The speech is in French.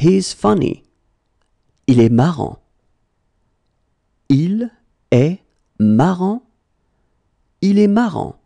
He's funny. Il est marrant. Il est marrant. Il est marrant.